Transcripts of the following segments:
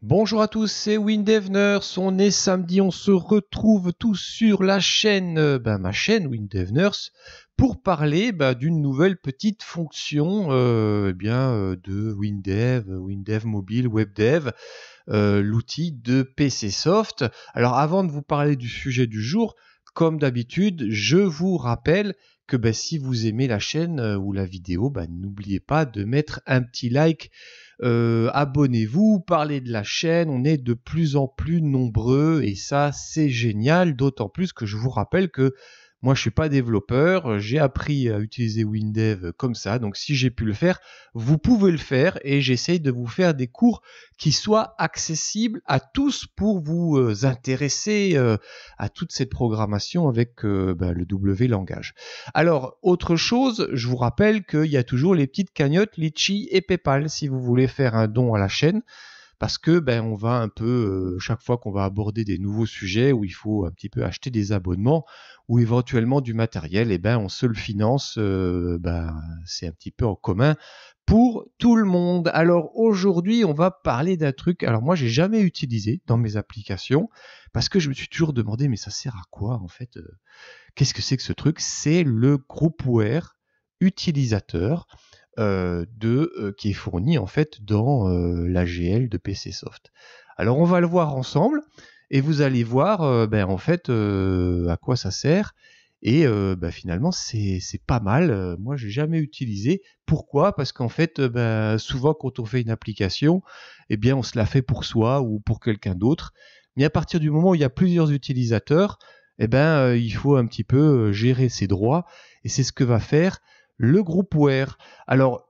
Bonjour à tous, c'est Windeveners. On est samedi, on se retrouve tous sur la chaîne, ben ma chaîne Windeveners, pour parler bah, d'une nouvelle petite fonction euh, eh bien, euh, de WinDev, WinDev mobile, WebDev, euh, l'outil de PC Soft. Alors avant de vous parler du sujet du jour, comme d'habitude, je vous rappelle que bah, si vous aimez la chaîne ou la vidéo, bah, n'oubliez pas de mettre un petit like. abonnez-vous, parlez de la chaîne, on est de plus en plus nombreux et ça c'est génial, d'autant plus que je vous rappelle que moi, je suis pas développeur, j'ai appris à utiliser WinDev comme ça, donc si j'ai pu le faire, vous pouvez le faire et j'essaye de vous faire des cours qui soient accessibles à tous pour vous euh, intéresser euh, à toute cette programmation avec euh, bah, le W langage. Alors, autre chose, je vous rappelle qu'il y a toujours les petites cagnottes Litchi et PayPal si vous voulez faire un don à la chaîne parce que ben on va un peu euh, chaque fois qu'on va aborder des nouveaux sujets où il faut un petit peu acheter des abonnements ou éventuellement du matériel, et eh ben on se le finance, euh, ben, c'est un petit peu en commun pour tout le monde. Alors aujourd'hui, on va parler d'un truc. Alors moi, j'ai jamais utilisé dans mes applications parce que je me suis toujours demandé, mais ça sert à quoi en fait euh, Qu'est-ce que c'est que ce truc C'est le groupware utilisateur. Euh, de, euh, qui est fourni en fait dans euh, l'AGL de PC Soft. Alors on va le voir ensemble et vous allez voir ben, en fait à quoi ça sert et ben, finalement, c'est pas mal. Moi, je n'ai jamais utilisé. Pourquoi Parce qu'en fait, ben, souvent, quand on fait une application, eh bien, on se la fait pour soi ou pour quelqu'un d'autre. Mais à partir du moment où il y a plusieurs utilisateurs, eh ben, il faut un petit peu gérer ses droits. Et c'est ce que va faire le groupe groupware. Alors,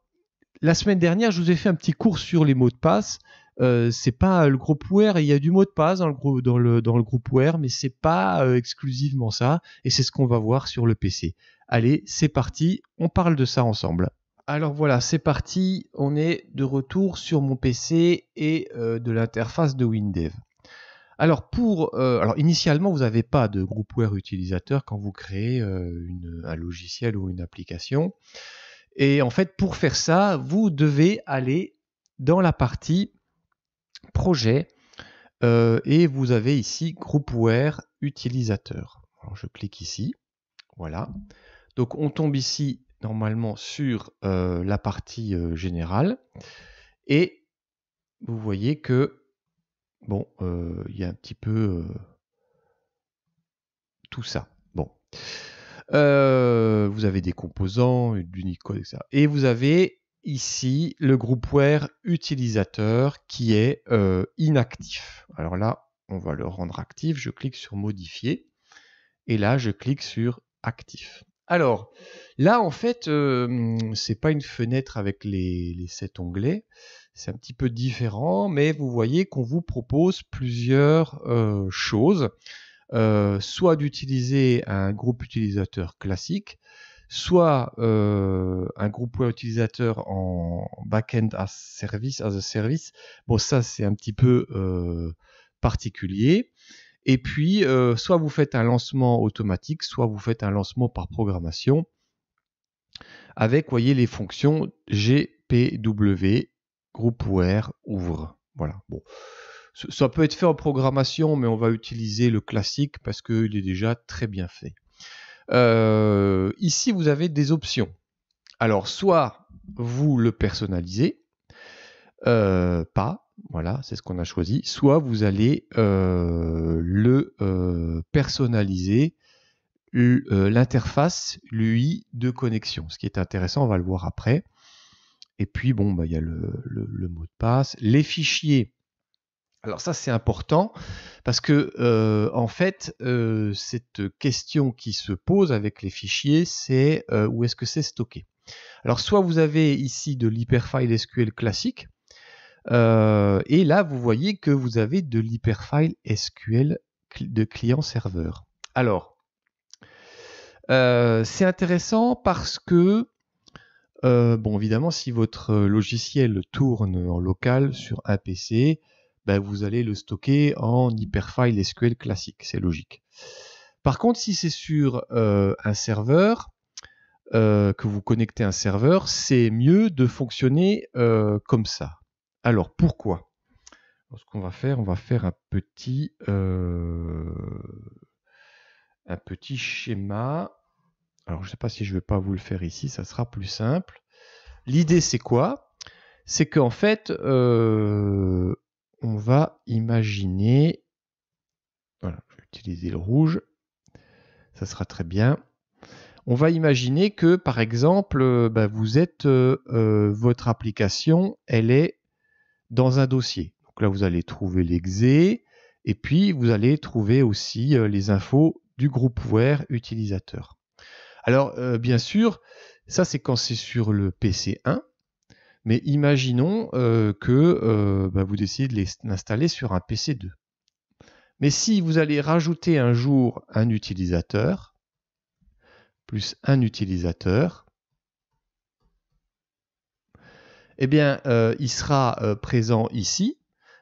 la semaine dernière, je vous ai fait un petit cours sur les mots de passe. Euh, c'est pas euh, le groupe groupware, il y a du mot de passe dans le, dans le, dans le groupware, mais c'est pas euh, exclusivement ça, et c'est ce qu'on va voir sur le PC. Allez, c'est parti, on parle de ça ensemble. Alors voilà, c'est parti, on est de retour sur mon PC et de l'interface de WinDev. Alors, pour, euh, alors initialement, vous n'avez pas de groupware utilisateur quand vous créez euh, une, un logiciel ou une application. Et en fait, pour faire ça, vous devez aller dans la partie projet euh, et vous avez ici groupware utilisateur. Alors, je clique ici. Voilà. Donc, on tombe ici normalement sur la partie générale et vous voyez que Bon, euh, il y a un petit peu euh, tout ça. Bon. Euh, vous avez des composants, d'Unicode, etc. Et vous avez ici le groupware utilisateur qui est inactif. Alors là, on va le rendre actif. Je clique sur modifier et là, je clique sur actif. Alors là, en fait, c'est pas une fenêtre avec les sept onglets, c'est un petit peu différent, mais vous voyez qu'on vous propose plusieurs euh, choses. Euh, soit d'utiliser un groupe utilisateur classique, soit euh, un groupe utilisateur en backend as service, as a service. Bon, ça c'est un petit peu particulier. Et puis, soit vous faites un lancement automatique, soit vous faites un lancement par programmation avec, voyez, les fonctions GPW groupware ouvre. Voilà. Bon. Ça peut être fait en programmation, mais on va utiliser le classique parce qu'il est déjà très bien fait. Euh, ici, vous avez des options. Alors, soit vous le personnalisez, euh, pas, voilà, c'est ce qu'on a choisi, soit vous allez euh, le personnaliser, l'interface, l'UI de connexion. Ce qui est intéressant, on va le voir après. Et puis, bon, bah, il y a le, mot de passe, les fichiers. Alors ça, c'est important parce que, euh, en fait, euh, cette question qui se pose avec les fichiers, c'est euh, où est-ce que c'est stocké Alors, soit vous avez ici de l'hyperfile SQL classique, et là, vous voyez que vous avez de l'hyperfile SQL de client-serveur. Alors, c'est intéressant parce que euh, bon, évidemment, si votre euh, logiciel tourne en local sur un PC, bah, vous allez le stocker en hyperfile SQL classique, c'est logique. Par contre, si c'est sur euh, un serveur, que vous connectez un serveur, c'est mieux de fonctionner comme ça. Alors, pourquoi Ce qu'on va faire, on va faire un petit, un petit schéma. Alors je ne sais pas si je ne vais pas vous le faire ici, ça sera plus simple. L'idée c'est quoi C'est qu'en fait, euh, on va imaginer... Voilà, je vais utiliser le rouge, ça sera très bien. On va imaginer que, par exemple, euh, bah, vous êtes, euh, votre application, elle est dans un dossier. Donc là, vous allez trouver l'exe, et puis vous allez trouver aussi les infos du groupe web utilisateur. Alors, euh, bien sûr, ça c'est quand c'est sur le PC1, mais imaginons euh, que euh, bah, vous décidez de l'installer sur un PC2. Mais si vous allez rajouter un jour un utilisateur, plus un utilisateur, eh bien, il sera présent ici,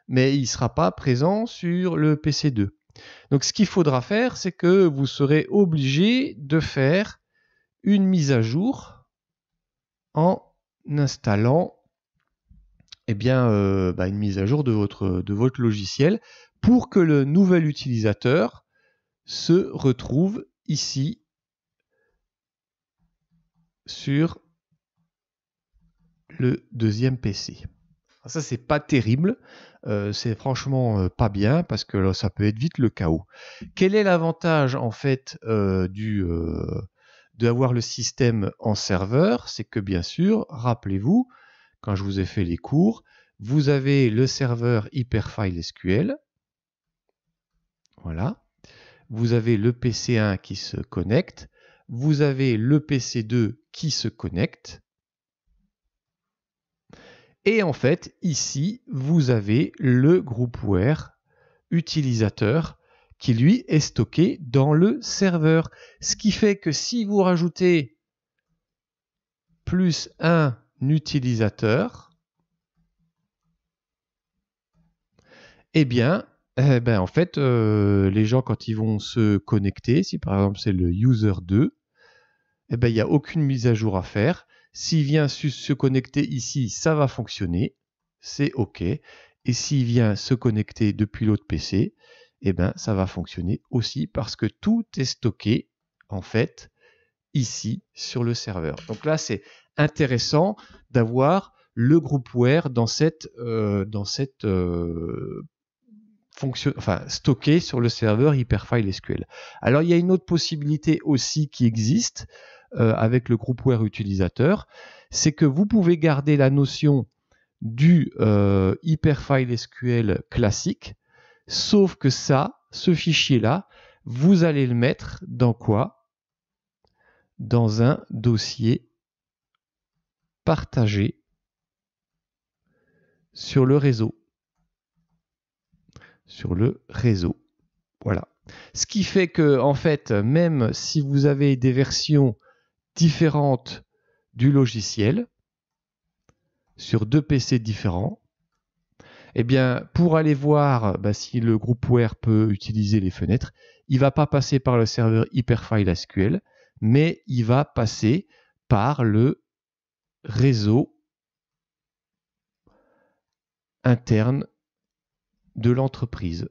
mais il ne sera pas présent sur le PC2. Donc, ce qu'il faudra faire, c'est que vous serez obligé de faire une mise à jour en installant eh bien, euh, bah, une mise à jour de votre, de votre logiciel pour que le nouvel utilisateur se retrouve ici sur le deuxième PC. Ah, ça, c'est pas terrible, euh, c'est franchement euh, pas bien parce que là, ça peut être vite le chaos. Quel est l'avantage en fait du, d'avoir le système en serveur, c'est que bien sûr, rappelez-vous, quand je vous ai fait les cours, vous avez le serveur Hyperfile SQL. Voilà. Vous avez le PC1 qui se connecte. Vous avez le PC2 qui se connecte. Et en fait, ici, vous avez le groupware utilisateur qui lui est stocké dans le serveur. Ce qui fait que si vous rajoutez plus un utilisateur, eh bien, eh ben, en fait, euh, les gens, quand ils vont se connecter, si par exemple c'est le user 2, eh bien il n'y a aucune mise à jour à faire. S'il vient se connecter ici, ça va fonctionner. C'est OK. Et s'il vient se connecter depuis l'autre PC, et eh ben, ça va fonctionner aussi parce que tout est stocké, en fait, ici sur le serveur. Donc là, c'est intéressant d'avoir le groupware dans cette, euh, dans cette euh, fonction, enfin, stocké sur le serveur Hyperfile SQL. Alors, il y a une autre possibilité aussi qui existe euh, avec le groupware utilisateur, c'est que vous pouvez garder la notion du Hyperfile SQL classique, Sauf que ça, ce fichier-là, vous allez le mettre dans quoi Dans un dossier partagé sur le réseau. Sur le réseau. Voilà. Ce qui fait que, en fait, même si vous avez des versions différentes du logiciel sur deux PC différents, eh bien, pour aller voir bah, si le groupware peut utiliser les fenêtres, il ne va pas passer par le serveur Hyperfile SQL, mais il va passer par le réseau interne de l'entreprise.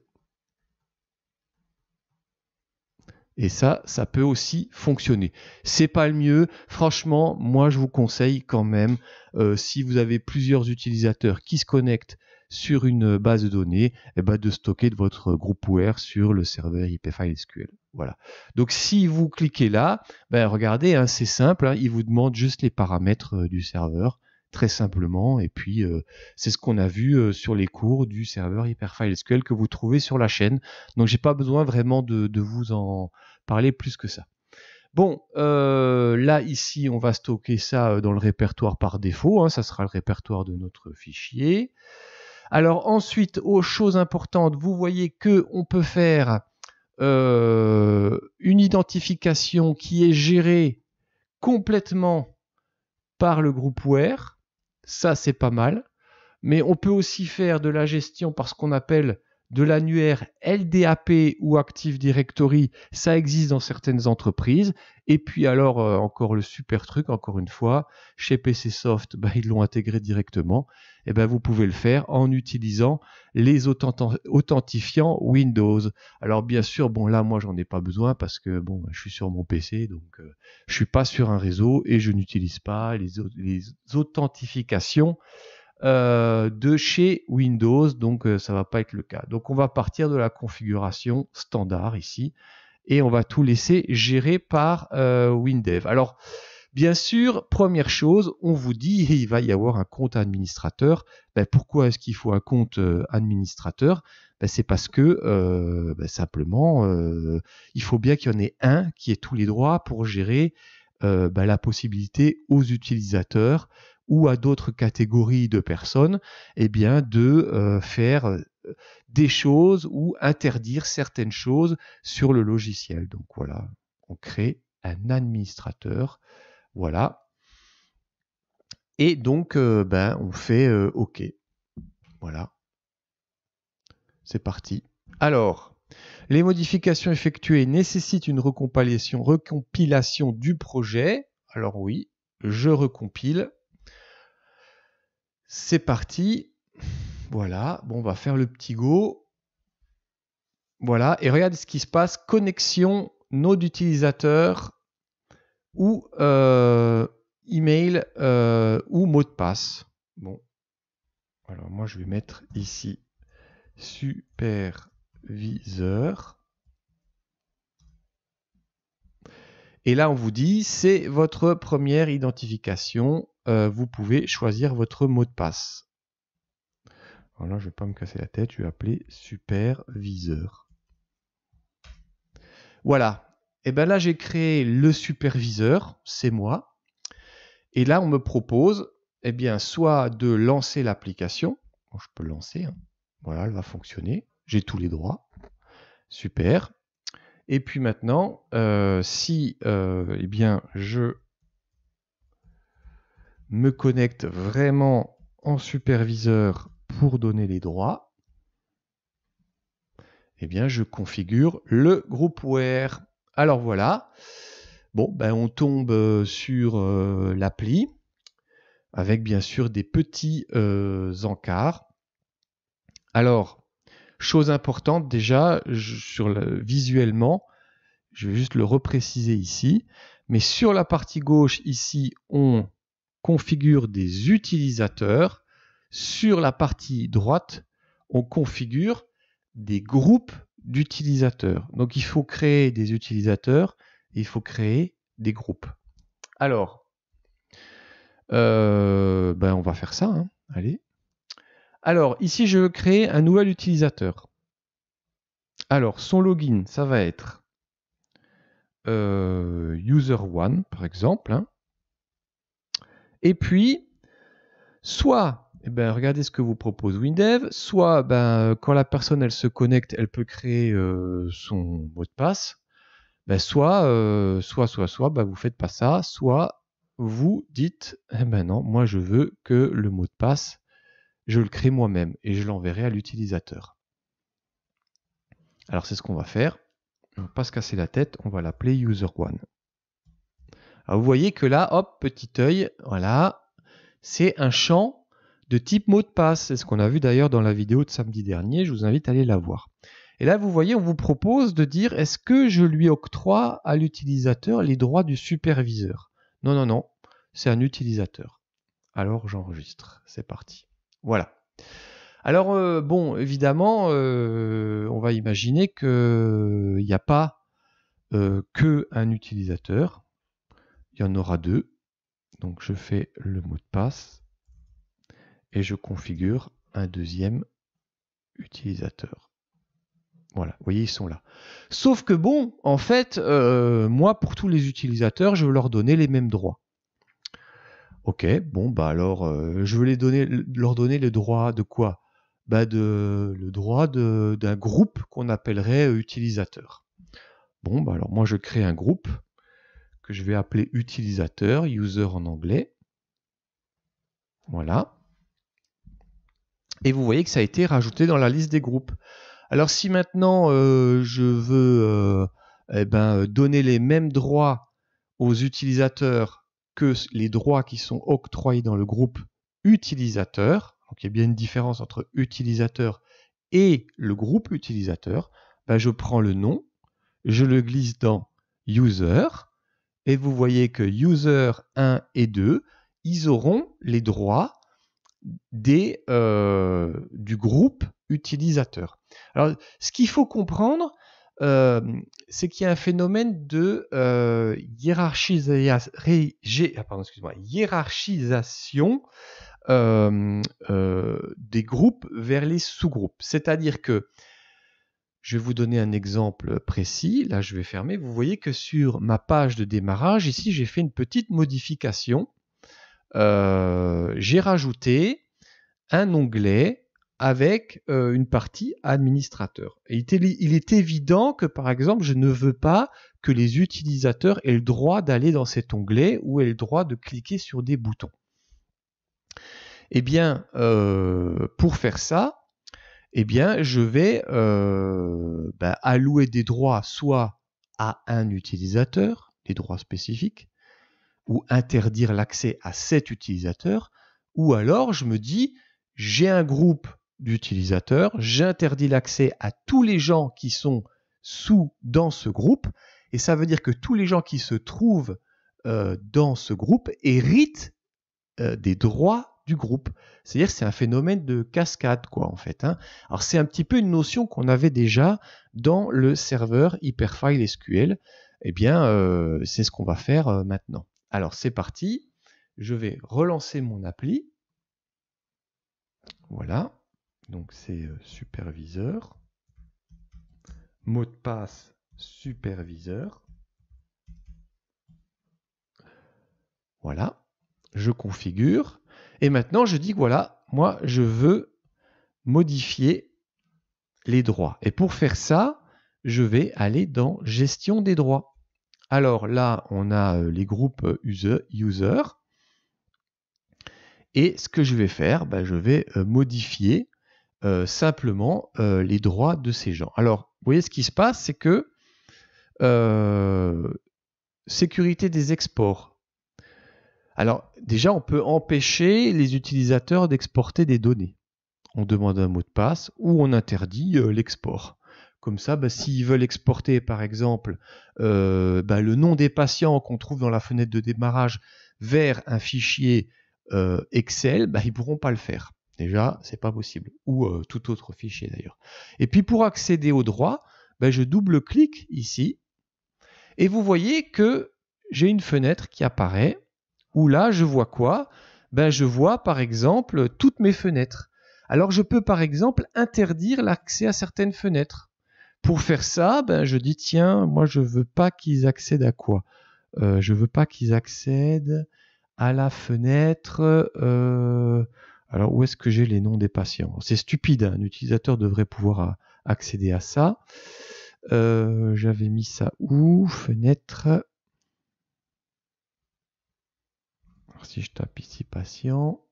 Et ça, ça peut aussi fonctionner. C'est pas le mieux. Franchement, moi, je vous conseille quand même, euh, si vous avez plusieurs utilisateurs qui se connectent sur une base de données, eh ben, de stocker de votre groupware sur le serveur Hyperfile SQL. Voilà. Donc si vous cliquez là, ben, regardez, hein, c'est simple, hein, il vous demande juste les paramètres euh, du serveur, très simplement, et puis euh, c'est ce qu'on a vu euh, sur les cours du serveur Hyperfile SQL que vous trouvez sur la chaîne. Donc j'ai pas besoin vraiment de, vous en parler plus que ça. Bon, là ici on va stocker ça dans le répertoire par défaut, hein, ça sera le répertoire de notre fichier. Alors ensuite, aux choses importantes, vous voyez que on peut faire euh, une identification qui est gérée complètement par le groupe Ça, c'est pas mal. Mais on peut aussi faire de la gestion par ce qu'on appelle de l'annuaire LDAP ou Active Directory, ça existe dans certaines entreprises. Et puis alors, euh, encore le super truc, encore une fois, chez PC Soft, bah, ils l'ont intégré directement. Et eh ben, vous pouvez le faire en utilisant les authentifiants Windows. Alors bien sûr, bon là, moi, j'en ai pas besoin parce que bon, je suis sur mon PC, donc euh, je suis pas sur un réseau et je n'utilise pas les, les authentifications euh, de chez Windows, donc euh, ça ne va pas être le cas. Donc on va partir de la configuration standard ici et on va tout laisser gérer par euh, WinDev. Alors bien sûr, première chose, on vous dit il va y avoir un compte administrateur. Ben, pourquoi est-ce qu'il faut un compte administrateur ben, C'est parce que ben, simplement il faut bien qu'il y en ait un qui ait tous les droits pour gérer la possibilité aux utilisateurs ou à d'autres catégories de personnes, eh bien de euh, faire euh, des choses ou interdire certaines choses sur le logiciel. Donc voilà, on crée un administrateur. Voilà. Et donc, euh, ben, on fait OK. Voilà. C'est parti. Alors, les modifications effectuées nécessitent une recompilation du projet. Alors oui, je recompile. C'est parti. Voilà, bon, on va faire le petit go. Voilà, et regarde ce qui se passe. Connexion, node utilisateur ou euh, email euh, ou mot de passe. Bon, alors moi je vais mettre ici superviseur. Et là on vous dit c'est votre première identification euh, vous pouvez choisir votre mot de passe. Voilà, je ne vais pas me casser la tête, je vais appeler superviseur. Voilà. Et eh bien là, j'ai créé le superviseur, c'est moi. Et là, on me propose, eh bien, soit de lancer l'application. je peux lancer. Hein. Voilà, elle va fonctionner. J'ai tous les droits. Super. Et puis maintenant, euh, si euh, eh bien, je me connecte vraiment en superviseur pour donner les droits, eh bien je configure le groupware. Alors voilà, bon ben on tombe euh, sur euh, l'appli avec bien sûr des petits euh, encarts. Alors, chose importante déjà sur visuellement, je vais juste le repréciser ici, mais sur la partie gauche ici, on configure des utilisateurs. Sur la partie droite, on configure des groupes d'utilisateurs. Donc il faut créer des utilisateurs il faut créer des groupes. Alors, euh, ben on va faire ça. Hein. Allez. Alors, ici, je veux créer un nouvel utilisateur. Alors, son login, ça va être euh, user1, par exemple. Hein. Et puis, soit, eh ben, regardez ce que vous propose WinDev, soit ben, quand la personne elle se connecte, elle peut créer euh, son mot de passe. Ben, soit, euh, soit, soit, soit, vous faites pas ça, soit vous dites, eh non, moi je veux que le mot de passe, je le crée moi-même et je l'enverrai à l'utilisateur. Alors c'est ce qu'on va faire. On ne va pas se casser la tête, on va l'appeler user one vous voyez que là, hop, petit œil, voilà, c'est un champ de type mot de passe. C'est ce qu'on a vu d'ailleurs dans la vidéo de samedi dernier, je vous invite à aller la voir. Et là, vous voyez, on vous propose de dire est-ce que je lui octroie à l'utilisateur les droits du superviseur Non, non, non, c'est un utilisateur. Alors j'enregistre, c'est parti. Voilà. Alors euh, bon, évidemment, euh, on va imaginer qu'il euh, n'y a pas qu'un utilisateur il y en aura deux. Donc je fais le mot de passe et je configure un deuxième utilisateur. Voilà, vous voyez, ils sont là. Sauf que bon, en fait, euh, moi, pour tous les utilisateurs, je veux leur donner les mêmes droits. Ok, bon, bah alors, euh, je veux les donner, leur donner le droit de quoi bah de, Le droit d'un groupe qu'on appellerait euh, utilisateur. Bon, bah alors moi, je crée un groupe que je vais appeler utilisateur, user en anglais. Voilà. Et vous voyez que ça a été rajouté dans la liste des groupes. Alors si maintenant euh, je veux euh, eh ben, donner les mêmes droits aux utilisateurs que les droits qui sont octroyés dans le groupe utilisateur, donc il y a bien une différence entre utilisateur et le groupe utilisateur, ben, je prends le nom, je le glisse dans user, et vous voyez que user 1 et 2, ils auront les droits des, euh, du groupe utilisateur. Alors, ce qu'il faut comprendre, euh, c'est qu'il y a un phénomène de euh, ah, hiérarchisation des groupes vers les sous-groupes. C'est-à-dire que je vais vous donner un exemple précis. Là, je vais fermer. Vous voyez que sur ma page de démarrage, ici, j'ai fait une petite modification. Euh, j'ai rajouté un onglet avec euh, une partie administrateur. il, est, évident que, par exemple, je ne veux pas que les utilisateurs aient le droit d'aller dans cet onglet ou aient le droit de cliquer sur des boutons. Eh bien, euh, pour faire ça, eh bien, je vais euh, bah, allouer des droits soit à un utilisateur, des droits spécifiques, ou interdire l'accès à cet utilisateur, ou alors je me dis, j'ai un groupe d'utilisateurs, j'interdis l'accès à tous les gens qui sont sous dans ce groupe, et ça veut dire que tous les gens qui se trouvent euh, dans ce groupe héritent euh, des droits du groupe. C'est-à-dire c'est un phénomène de cascade, quoi, en fait. Hein. Alors c'est un petit peu une notion qu'on avait déjà dans le serveur Hyperfile SQL. Eh bien, euh, c'est ce qu'on va faire euh, maintenant. Alors c'est parti. Je vais relancer mon appli. Voilà. Donc c'est euh, superviseur. Mot de passe superviseur. Voilà. Je configure. Et maintenant, je dis voilà, moi, je veux modifier les droits. Et pour faire ça, je vais aller dans gestion des droits. Alors là, on a euh, les groupes euh, user, Et ce que je vais faire, bah, je vais euh, modifier simplement les droits de ces gens. Alors, vous voyez ce qui se passe, c'est que sécurité des exports, alors déjà, on peut empêcher les utilisateurs d'exporter des données. On demande un mot de passe ou on interdit euh, l'export. Comme ça, bah, s'ils veulent exporter, par exemple, euh, bah, le nom des patients qu'on trouve dans la fenêtre de démarrage vers un fichier euh, Excel, bah, ils ne pourront pas le faire. Déjà, c'est pas possible. Ou tout autre fichier d'ailleurs. Et puis pour accéder au droit, bah, je double-clique ici. Et vous voyez que j'ai une fenêtre qui apparaît où là, je vois quoi ben, Je vois par exemple toutes mes fenêtres. Alors je peux par exemple interdire l'accès à certaines fenêtres. Pour faire ça, ben, je dis tiens, moi je veux pas qu'ils accèdent à quoi euh, Je veux pas qu'ils accèdent à la fenêtre. Euh, alors où est-ce que j'ai les noms des patients C'est stupide, hein, un utilisateur devrait pouvoir euh, accéder à ça. J'avais mis ça où Fenêtre. si je tape ici patient,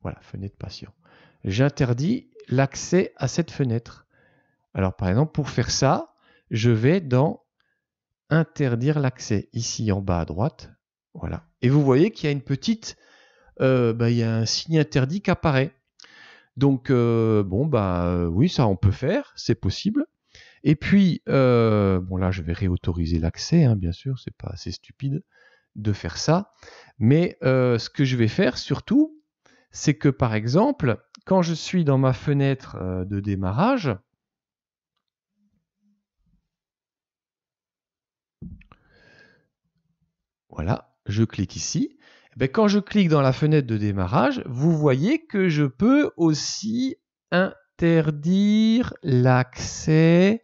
voilà, fenêtre patient. J'interdis l'accès à cette fenêtre. Alors par exemple, pour faire ça, je vais dans interdire l'accès ici en bas à droite. Voilà. Et vous voyez qu'il y a une petite, euh, bah, il y a un signe interdit qui apparaît. Donc euh, bon bah euh, oui ça on peut faire, c'est possible. Et puis bon là je vais réautoriser l'accès, hein, bien sûr, c'est pas assez stupide de faire ça. Mais euh, ce que je vais faire surtout, c'est que par exemple, quand je suis dans ma fenêtre euh, de démarrage, voilà, je clique ici. Eh ben, quand je clique dans la fenêtre de démarrage, vous voyez que je peux aussi interdire l'accès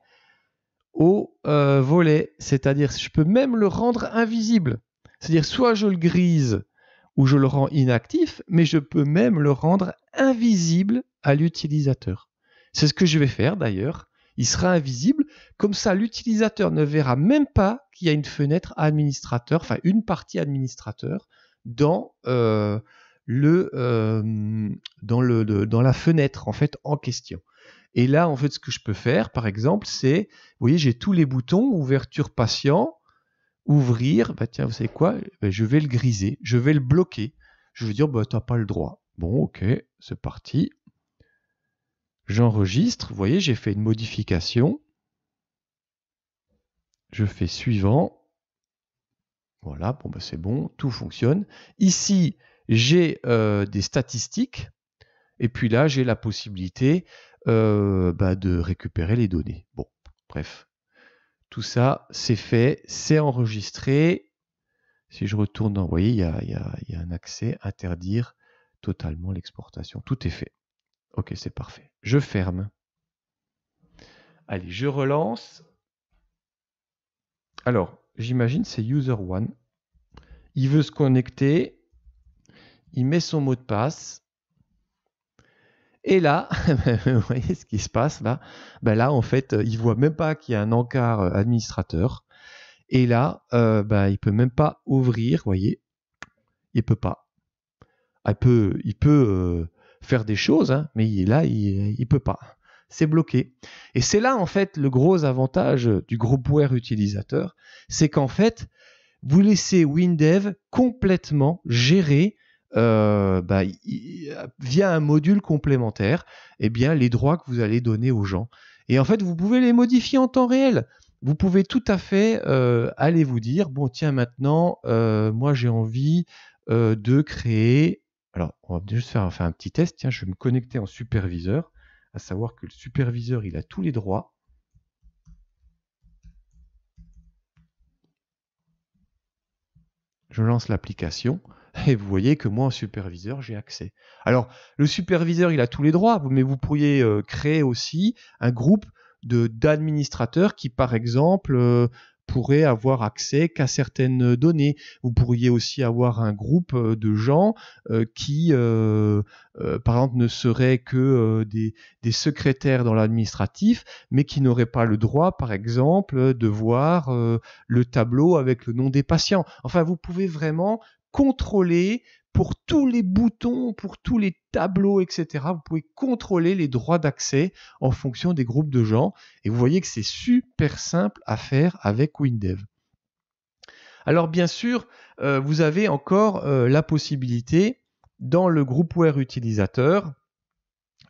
au euh, volet, c'est-à-dire je peux même le rendre invisible. C'est-à-dire soit je le grise ou je le rends inactif, mais je peux même le rendre invisible à l'utilisateur. C'est ce que je vais faire d'ailleurs. Il sera invisible. Comme ça, l'utilisateur ne verra même pas qu'il y a une fenêtre administrateur, enfin une partie administrateur dans euh, le, euh, dans, dans la fenêtre en fait en question. Et là, en fait, ce que je peux faire, par exemple, c'est, vous voyez, j'ai tous les boutons ouverture patient, ouvrir, bah tiens, vous savez quoi, bah, je vais le griser, je vais le bloquer, je vais dire, bah n'as pas le droit. Bon, ok, c'est parti. J'enregistre, vous voyez, j'ai fait une modification. Je fais suivant. Voilà, bon, bah, c'est bon, tout fonctionne. Ici, j'ai euh, des statistiques. Et puis là, j'ai la possibilité euh, bah, de récupérer les données. Bon, bref, tout ça, c'est fait, c'est enregistré. Si je retourne dans, vous voyez, il y a, y a un accès, interdire totalement l'exportation. Tout est fait. Ok, c'est parfait. Je ferme. Allez, je relance. Alors, j'imagine c'est user one. Il veut se connecter. Il met son mot de passe. Et là, vous voyez ce qui se passe là ben Là, en fait, euh, il voit même pas qu'il y a un encart euh, administrateur. Et là, il euh, ben, il peut même pas ouvrir, vous voyez. Il peut pas. Il peut, il peut faire des choses, hein, mais là, il, ne peut pas. C'est bloqué. Et c'est là, en fait, le gros avantage du groupware utilisateur, c'est qu'en fait, vous laissez WinDev complètement gérer euh, bah, via un module complémentaire, eh bien, les droits que vous allez donner aux gens. Et en fait, vous pouvez les modifier en temps réel. Vous pouvez tout à fait euh, aller vous dire, bon, tiens, maintenant, euh, moi, j'ai envie de créer... Alors, on va juste faire, faire un petit test. Tiens, je vais me connecter en superviseur, à savoir que le superviseur, il a tous les droits. Je lance l'application. Et vous voyez que moi, en superviseur, j'ai accès. Alors, le superviseur, il a tous les droits, mais vous pourriez euh, créer aussi un groupe de d'administrateurs qui, par exemple, euh, pourraient avoir accès qu'à certaines données. Vous pourriez aussi avoir un groupe euh, de gens qui, par exemple, ne seraient que des, des, secrétaires dans l'administratif, mais qui n'auraient pas le droit, par exemple, de voir le tableau avec le nom des patients. Enfin, vous pouvez vraiment contrôler pour tous les boutons, pour tous les tableaux, etc. Vous pouvez contrôler les droits d'accès en fonction des groupes de gens. Et vous voyez que c'est super simple à faire avec WinDev. Alors bien sûr, euh, vous avez encore euh, la possibilité dans le groupware utilisateur,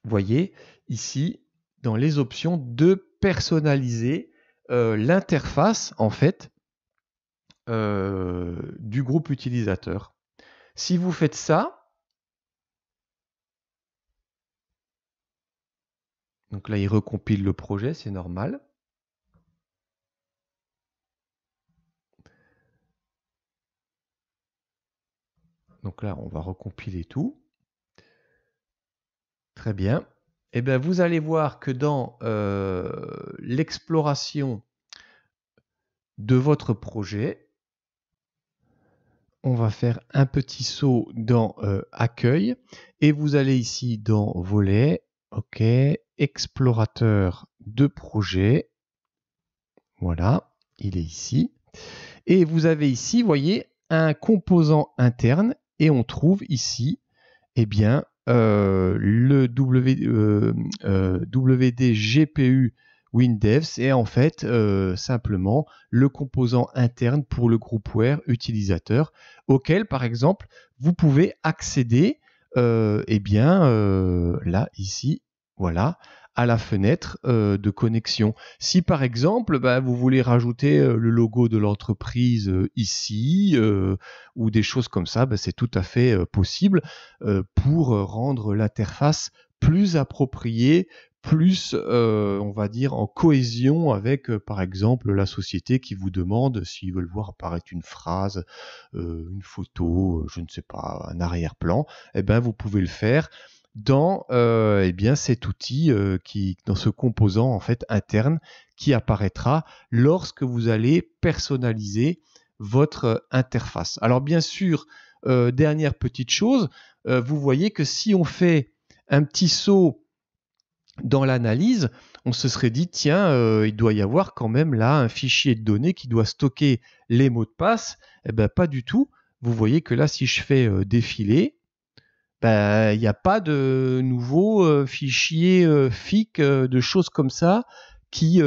voyez ici dans les options de personnaliser euh, l'interface en fait euh, du groupe utilisateur. Si vous faites ça, donc là il recompile le projet, c'est normal. Donc là, on va recompiler tout. Très bien. Et eh bien, vous allez voir que dans euh, l'exploration de votre projet, on va faire un petit saut dans euh, Accueil et vous allez ici dans Volet, OK, Explorateur de projet. Voilà, il est ici. Et vous avez ici, voyez, un composant interne et on trouve ici, eh bien, euh, le WDGPU. Euh, Windevs est en fait euh, simplement le composant interne pour le groupware utilisateur, auquel par exemple vous pouvez accéder, euh, eh bien euh, là ici, voilà, à la fenêtre de connexion. Si par exemple bah, vous voulez rajouter le logo de l'entreprise ici ou des choses comme ça, bah, c'est tout à fait possible pour rendre l'interface plus appropriée plus, euh, on va dire, en cohésion avec, euh, par exemple, la société qui vous demande s'ils veulent voir apparaître une phrase, euh, une photo, je ne sais pas, un arrière-plan. Eh bien, vous pouvez le faire dans eh bien, cet outil qui, dans ce composant en fait interne qui apparaîtra lorsque vous allez personnaliser votre interface. Alors bien sûr, dernière petite chose, vous voyez que si on fait un petit saut dans l'analyse, on se serait dit, tiens, euh, il doit y avoir quand même là un fichier de données qui doit stocker les mots de passe. Eh bien pas du tout. Vous voyez que là, si je fais euh, défiler, ben, il n'y a pas de nouveaux fichiers euh, fichier FIC, de choses comme ça qui,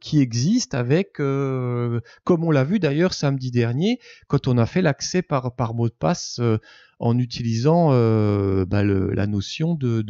qui existent avec, comme on l'a vu d'ailleurs samedi dernier, quand on a fait l'accès par, par mot de passe en utilisant ben, la notion de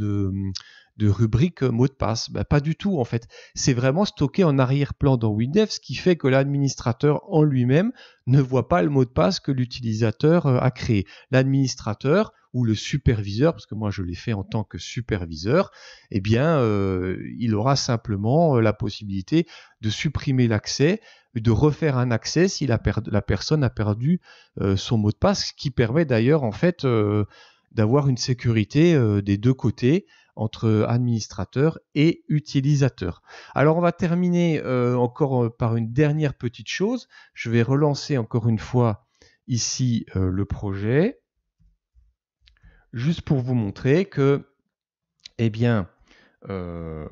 de rubrique euh, mot de passe. Bah, pas du tout en fait. C'est vraiment stocké en arrière-plan dans WinDev, ce qui fait que l'administrateur en lui-même ne voit pas le mot de passe que l'utilisateur euh, a créé. L'administrateur ou le superviseur, parce que moi je l'ai fait en tant que superviseur, eh bien euh, il aura simplement la possibilité de supprimer l'accès, de refaire un accès si la, personne a perdu son mot de passe, ce qui permet d'ailleurs en fait d'avoir une sécurité des deux côtés entre administrateur et utilisateur. Alors on va terminer euh, encore euh, par une dernière petite chose. Je vais relancer encore une fois ici euh, le projet, juste pour vous montrer que, eh bien, là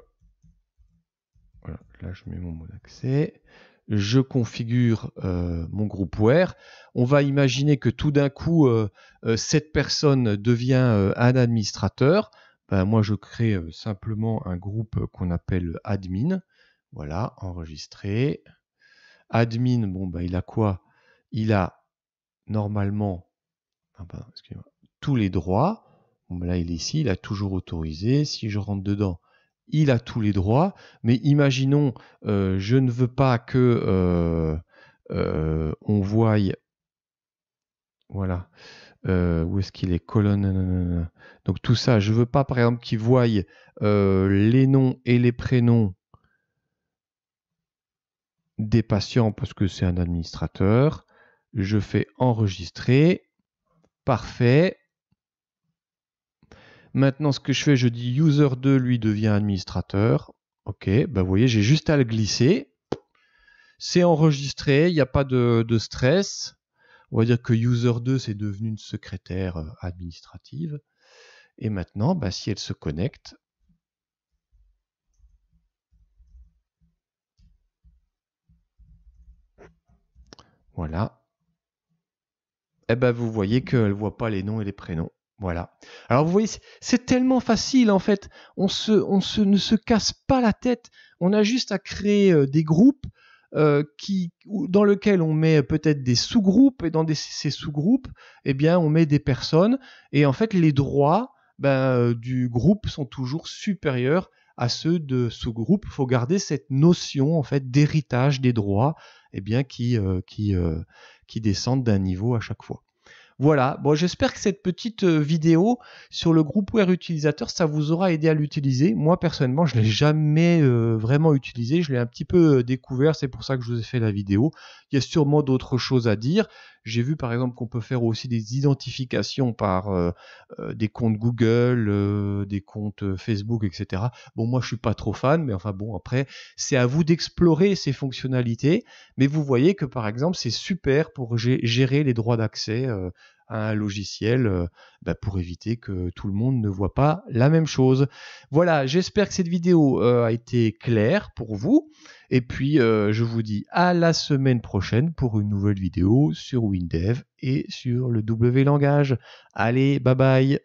je mets mon mot d'accès je configure mon groupe groupware. On va imaginer que tout d'un coup, cette personne devient un administrateur. Bah, moi je crée simplement un groupe qu'on appelle admin. Voilà, enregistré. Admin, bon bah, il a quoi Il a normalement ah, tous les droits. Bah, là il est ici, il a toujours autorisé. Si je rentre dedans, il a tous les droits. Mais imaginons, je ne veux pas que on voie voilà euh, où est-ce qu'il est, colonne Donc tout ça, je veux pas par exemple qu'ils voient euh, les noms et les prénoms des patients parce que c'est un administrateur. Je fais enregistrer. Parfait. Maintenant, ce que je fais, je dis user2 lui devient administrateur. Ok, ben vous voyez, j'ai juste à le glisser. C'est enregistré, il n'y a pas de stress. On va dire que user 2, c'est devenu une secrétaire euh, administrative. Et maintenant, bah, si elle se connecte, voilà, eh ben, vous voyez qu'elle ne voit pas les noms et les prénoms. Voilà. Alors vous voyez, c'est tellement facile en fait. On, se, on se, ne se casse pas la tête. On a juste à créer euh, des groupes euh, qui, dans lequel on met peut-être des sous-groupes et dans ces sous-groupes, eh bien, on met des personnes et en fait, les droits ben, euh, du groupe sont toujours supérieurs à ceux de sous-groupes. Il faut garder cette notion en fait d'héritage des droits, eh bien, qui, euh, qui, qui descendent d'un niveau à chaque fois. Voilà, bon, j'espère que cette petite euh, vidéo sur le groupe groupeware utilisateur, ça vous aura aidé à l'utiliser. Moi, personnellement, je ne l'ai jamais euh, vraiment utilisé, je l'ai un petit peu euh, découvert, c'est pour ça que je vous ai fait la vidéo. Il y a sûrement d'autres choses à dire. J'ai vu par exemple qu'on peut faire aussi des identifications par euh, euh, des comptes Google, euh, des comptes Facebook, etc. Bon, moi je suis pas trop fan, mais enfin bon, après, c'est à vous d'explorer ces fonctionnalités. Mais vous voyez que par exemple, c'est super pour gérer les droits d'accès un logiciel euh, bah, pour éviter que tout le monde ne voit pas la même chose. Voilà, j'espère que cette vidéo euh, a été claire pour vous. Et puis, euh, je vous dis à la semaine prochaine pour une nouvelle vidéo sur WinDev et sur le W langage. Allez, bye bye